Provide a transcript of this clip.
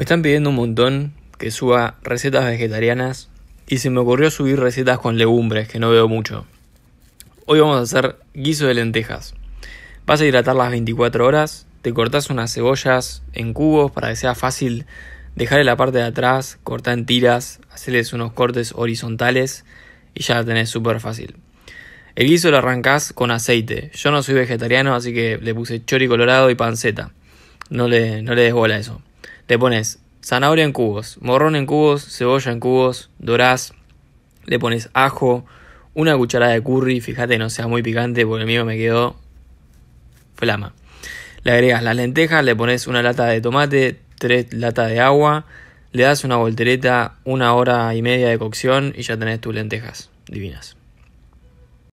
Me están pidiendo un montón que suba recetas vegetarianas y se me ocurrió subir recetas con legumbres que no veo mucho. Hoy vamos a hacer guiso de lentejas. Vas a hidratar las 24 horas, te cortas unas cebollas en cubos para que sea fácil dejar la parte de atrás, cortar en tiras, hacerles unos cortes horizontales y ya la tenés súper fácil. El guiso lo arrancas con aceite. Yo no soy vegetariano, así que le puse chori colorado y panceta. No le, no le des bola eso. Le pones zanahoria en cubos, morrón en cubos, cebolla en cubos, dorás, le pones ajo, una cucharada de curry, fíjate no sea muy picante porque el mío me quedó flama. Le agregas las lentejas, le pones una lata de tomate, tres latas de agua, le das una voltereta, una hora y media de cocción y ya tenés tus lentejas divinas.